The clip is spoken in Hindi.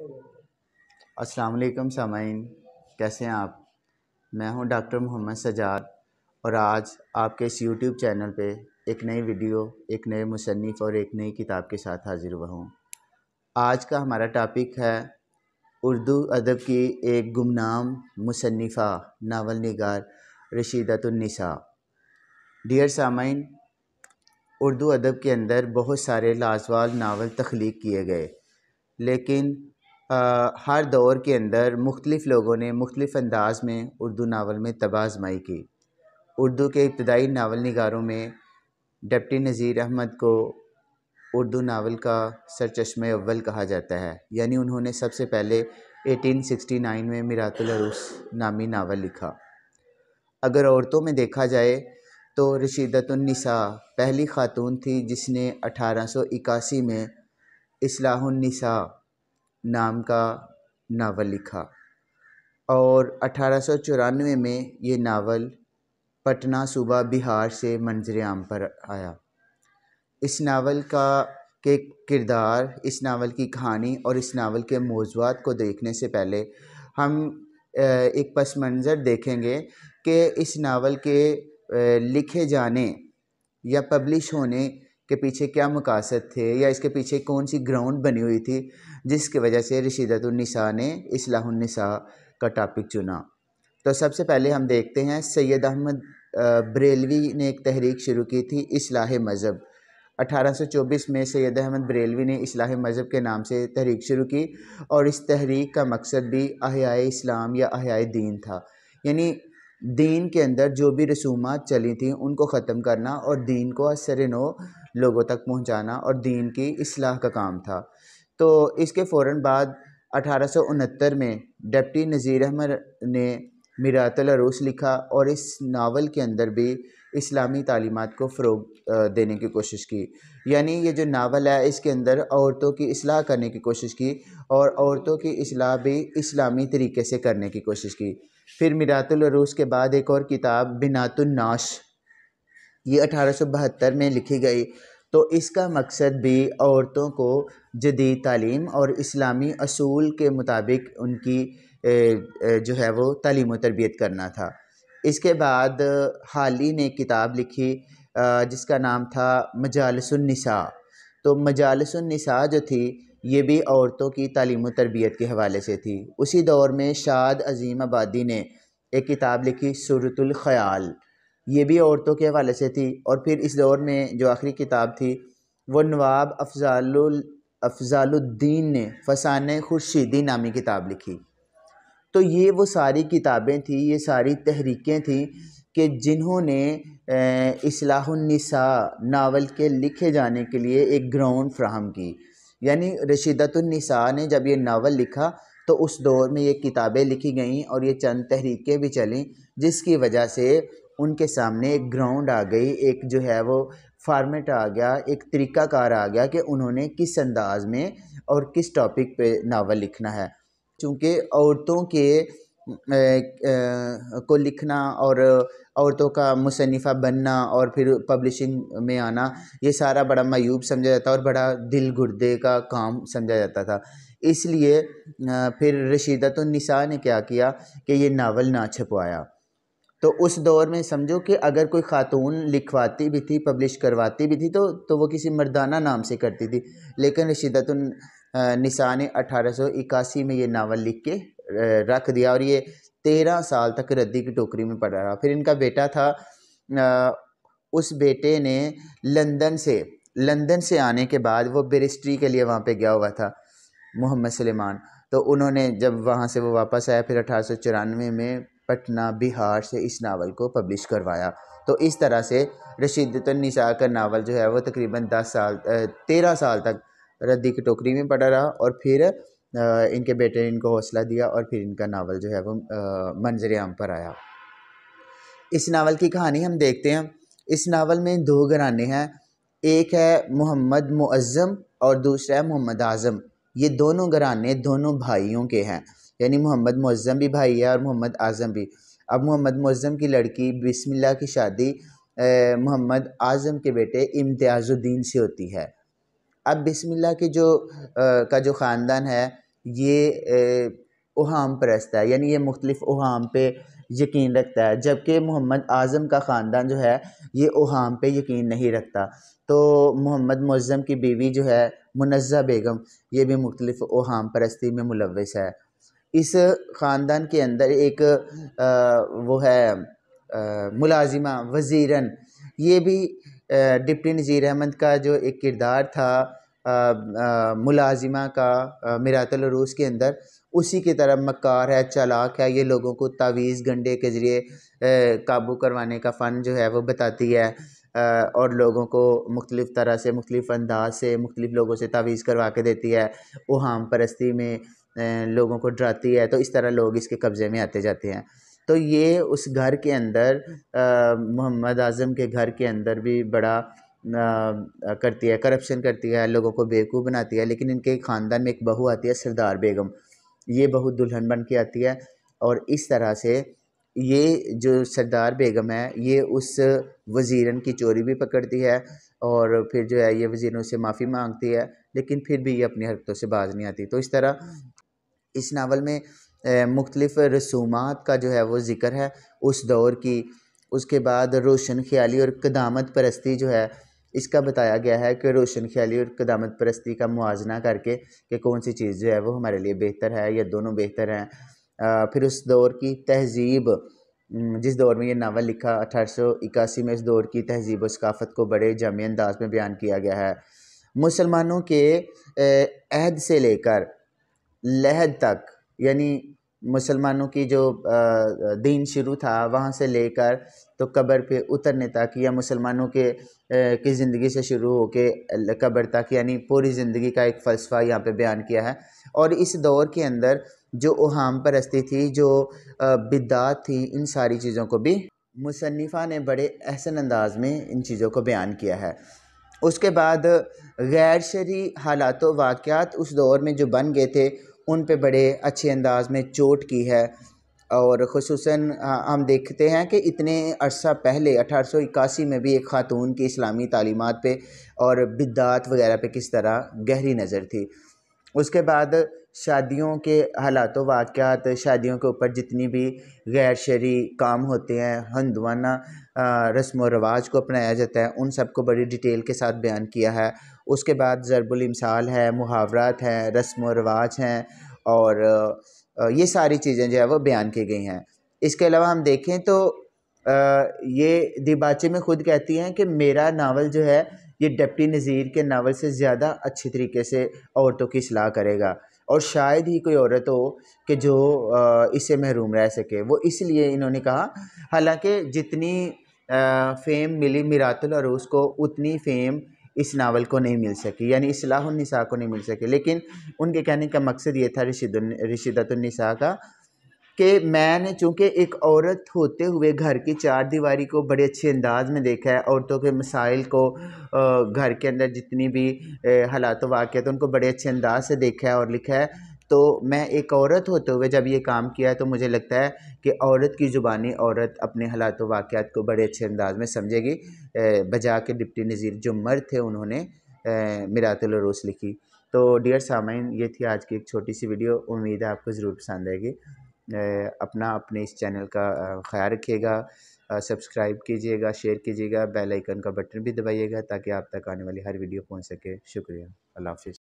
अस्सलाम वालेकुम सामाइन कैसे हैं आप मैं हूं डॉक्टर मोहम्मद सजाद और आज आपके इस यूट्यूब चैनल पे एक नई वीडियो एक नए मुसनफ़ और एक नई किताब के साथ हाज़िर हुआ हूँ आज का हमारा टॉपिक है उर्दू अदब की एक गुमनाम मुसनफ़ा नावल नगार रशीदतुलनिसा डियर सामाइन उर्दू अदब के अंदर बहुत सारे लाजवाल नावल तख्लीक किए गए लेकिन हर दौर के अंदर मुख्तलिफ़ लोगों ने मुख्तलिफ़ अंदाज में उर्दू नावल में तबाज़माई की उर्दू के इब्तदाई नावल नगारों में डप्टी नज़ीर अहमद को उर्दू नावल का सरचश्म अव्वल कहा जाता है यानी उन्होंने सबसे पहले 1869 में मिरातुलरूस नामी नावल लिखा अगर औरतों में देखा जाए तो रशीदतुलनिसा पहली खातून थी जिसने इक्यासी में इसलाहुलनिसा नाम का नावल लिखा और अठारह सौ चौरानवे में ये नावल पटना सूबा बिहार से मंजर आम पर आया इस नावल का के किरदार इस नावल की कहानी और इस नावल के मौजूद को देखने से पहले हम एक पस मंज़र देखेंगे कि इस नावल के लिखे जाने या पब्लिश होने के पीछे क्या मकासद थे या इसके पीछे कौन सी ग्राउंड बनी हुई थी जिसकी वजह से रशीदतुलनसा ने इसलाहनसा का टॉपिक चुना तो सबसे पहले हम देखते हैं सैयद अहमद बरेलवी ने एक तहरीक शुरू की थी इसलाह मज़हब 1824 में सैयद अहमद बरेलवी ने इसलाह मज़हब के नाम से तहरीक शुरू की और इस तहरीक का मकसद भी अहिया इस्लाम या अहिया दीन था यानी दीन के अंदर जो भी रसूमात चली थी उनको ख़त्म करना और दीन को असर नो लोगों तक पहुंचाना और दीन की असलाह का काम था तो इसके फ़ौर बाद अठारह में डिप्टी नज़ीर अहमद ने मीरातलरूस लिखा और इस नावल के अंदर भी इस्लामी तालीमत को फ़रोग देने की कोशिश की यानी ये जो नावल है इसके अंदर औरतों की असलाह करने की कोशिश की और औरतों की असलाह भी इस्लामी तरीके से करने की कोशिश की फिर मिरातलरूस के बाद एक और किताब बिनातुलनाश ये अठारह में लिखी गई तो इसका मकसद भी औरतों को जदीद तालीम और इस्लामी असूल के मुताबिक उनकी जो है वो तलीम तरबियत करना था इसके बाद हाल ही ने किताब लिखी जिसका नाम था मजालसनसा तो मजालसनसा जो थी ये भी औरतों की तालीम तरबियत के हवाले से थी उसी दौर में शाद अजीम आबादी ने एक किताब लिखी सूरतुल ये भी औरतों के हवाले से थी और फिर इस दौर में जो आखिरी किताब थी वो नवाब अफजाल अफजालुद्दीन ने फसान खुर्शीदी नामी किताब लिखी तो ये वो सारी किताबें थी ये सारी तहरीकें थीं कि जिन्होंने इसलाहनिसा नावल के लिखे जाने के लिए एक ग्राउंड फ्राहम की यानी रशीदतनसा ने जब ये नावल लिखा तो उस दौर में ये किताबें लिखी गईं और ये चंद तहरीकें भी चलें जिसकी वजह से उनके सामने एक ग्राउंड आ गई एक जो है वो फार्मेट आ गया एक तरीक़ाकार आ गया कि उन्होंने किस अंदाज में और किस टॉपिक पे नावल लिखना है चूँकि औरतों के को लिखना और औरतों का मुसनफ़ा बनना और फिर पब्लिशिंग में आना ये सारा बड़ा मयूब समझा जाता और बड़ा दिल गुर्दे का काम समझा जाता था इसलिए फिर रशीदतुलनिसा तो ने क्या किया कि ये नावल ना छपवाया तो उस दौर में समझो कि अगर कोई ख़ातून लिखवाती भी थी पब्लिश करवाती भी थी तो तो वो किसी मर्दाना नाम से करती थी लेकिन रशीदतुल तो निसा ने अठारह में ये नावल लिख के रख दिया और ये तेरह साल तक रद्दी की टोकरी में पड़ा रहा फिर इनका बेटा था उस बेटे ने लंदन से लंदन से आने के बाद वो बेरिस्ट्री के लिए वहाँ पे गया हुआ था मोहम्मद सलेमान तो उन्होंने जब वहाँ से वो वापस आया फिर अठारह में पटना बिहार से इस नावल को पब्लिश करवाया तो इस तरह से रशीदतनिसा का नावल जो है वो तकरीबन दस साल तेरह साल तक रद्दी की टोकरी में पड़ा रहा और फिर इनके बेटे ने इनको हौसला दिया और फिर इनका नावल जो है वो मंजर आम पर आया इस नावल की कहानी हम देखते हैं इस नावल में दो घराने हैं एक है मोहम्मद मुअज़म और दूसरा है मोहम्मद आज़म ये दोनों घराने दोनों भाइयों के हैं यानी मोहम्मद मुअज़म भी भाई है और मोहम्मद आज़म भी अब मोहम्मद मुअज़म की लड़की बिस्मिल्लाह की शादी मोहम्मद आज़म के बेटे इम्तियाज़ुद्दीन से होती है अब बिस्मिल्लाह के जो का जो ख़ानदान है ये ओहाम परस्त है यानी ये मुख्तलिफ़ ओहाम पे यकीन रखता है जबकि मोहम्मद आज़म का ख़ानदान जो है ये ओहाम पे यकीन नहीं रखता तो मोहम्मद मुज़म की बीवी जो है मुनज़ा बेगम ये भी मुख्तलिफ़ ओहाम परस्ती में मुलवस है इस ख़ानदान के अंदर एक आ, वो है आ, मुलाजिमा वज़ीरन ये भी डिप्टी नज़ीर अहमद का जो एक किरदार था मुलाजिमा का रूस के अंदर उसी की तरह मकार है चालाक है ये लोगों को तावीज़ गंडे के ज़रिए काबू करवाने का फ़न जो है वो बताती है और लोगों को मुख्तलिफ़ तरह से मुख्तलिफ़ अंदाज से मुख्तलिफ़ लोगों से तावीज़ करवा के देती है वो हम परस्ती में लोगों को डराती है तो इस तरह लोग इसके कब्ज़े में आते जाते हैं तो ये उस घर के अंदर मोहम्मद आज़म के घर के अंदर भी बड़ा करती है करप्शन करती है लोगों को बेवकूफ़ बनाती है लेकिन इनके ख़ानदान में एक बहू आती है सरदार बेगम ये बहू दुल्हन बन के आती है और इस तरह से ये जो सरदार बेगम है ये उस वज़ीरन की चोरी भी पकड़ती है और फिर जो है ये वज़ीरों से माफ़ी मांगती है लेकिन फिर भी ये अपनी हरकतों से बाज नहीं आती तो इस तरह इस नावल में मुख्तलिफ़ रसूमात का जो है वो ज़िक्र है उस दौर की उसके बाद रोशन ख्याली और कदामत परस्ती जो है इसका बताया गया है कि रोशन ख्याली और कदामत परस्ती का मुआजना करके कि कौन सी चीज़ जो है वो हमारे लिए बेहतर है या दोनों बेहतर हैं फिर उस दौर की तहजीब जिस दौर में ये नावल लिखा अठारह में इस दौर की तहजीब सकाफ़त को बड़े जाम अंदाज में बयान किया गया है मुसलमानों के अहद से लेकर लहद तक यानी मुसलमानों की जो दीन शुरू था वहाँ से लेकर तो कब्र पे उतरने तक या मुसलमानों के की ज़िंदगी से शुरू के कब्र तक यानी पूरी ज़िंदगी का एक फ़लसफ़ा यहाँ पे बयान किया है और इस दौर के अंदर जो ओहाम परस्ती थी जो बिदात थी इन सारी चीज़ों को भी मुसनफ़ा ने बड़े अहसन अंदाज में इन चीज़ों को बयान किया है उसके बाद गैर शरी हालात वाक़ात उस दौर में जो बन गए थे उन पे बड़े अच्छे अंदाज में चोट की है और खसूस हम देखते हैं कि इतने अरसा पहले अठारह सौ इक्यासी में भी एक ख़ातून की इस्लामी तलीमत पर और बिदात वगैरह पर किस तरह गहरी नज़र थी उसके बाद शादियों के हालात वाक़ात शादियों के ऊपर जितनी भी गैर शरी काम होते हैं हंदवाना रस्म व रवाज को अपनाया जाता है उन सब को बड़ी डिटेल के साथ बयान किया है उसके बाद ज़रबुल है मुहावरात हैं रस्म व रवाज हैं और ये सारी चीज़ें जो है वो बयान की गई हैं इसके अलावा हम देखें तो ये दिबाचे में ख़ुद कहती हैं कि मेरा नावल जो है ये डिप्टी नज़ीर के नावल से ज़्यादा अच्छी तरीके से औरतों की सलाह करेगा और शायद ही कोई औरत हो कि जो इससे महरूम रह सके वो इसलिए इन्होंने कहा हालांकि जितनी फ़ेम मिली मिरातुल अरूस को उतनी फ़ेम इस नावल को नहीं मिल सकी यानी इसलाहनिसा को नहीं मिल सके लेकिन उनके कहने का मकसद ये था रिशिद रिशिदतुलनसा का कि मैंने चूँकि एक औरत होते हुए घर की चार दीवारी को बड़े अच्छे अंदाज में देखा है औरतों के मसाइल को घर के अंदर जितनी भी हालात वाक़ उनको बड़े अच्छे अंदाज से देखा है और लिखा है तो मैं एक औरत होते हुए जब ये काम किया तो मुझे लगता है कि औरत की ज़ुबानी औरत अपने हालात वाक़ात को बड़े अच्छे अंदाज में समझेगी बजा के डिप्टी नज़ीर जुम्मर थे उन्होंने मिरातलरूस लिखी तो डियर सामाइन ये थी आज की एक छोटी सी वीडियो उम्मीद है आपको ज़रूर पसंद आएगी अपना अपने इस चैनल का ख्याल रखिएगा सब्सक्राइब कीजिएगा शेयर कीजिएगा बेल आइकन का बटन भी दबाइएगा ताकि आप तक आने वाली हर वीडियो पहुंच सके शुक्रिया अल्लाह हाफिज़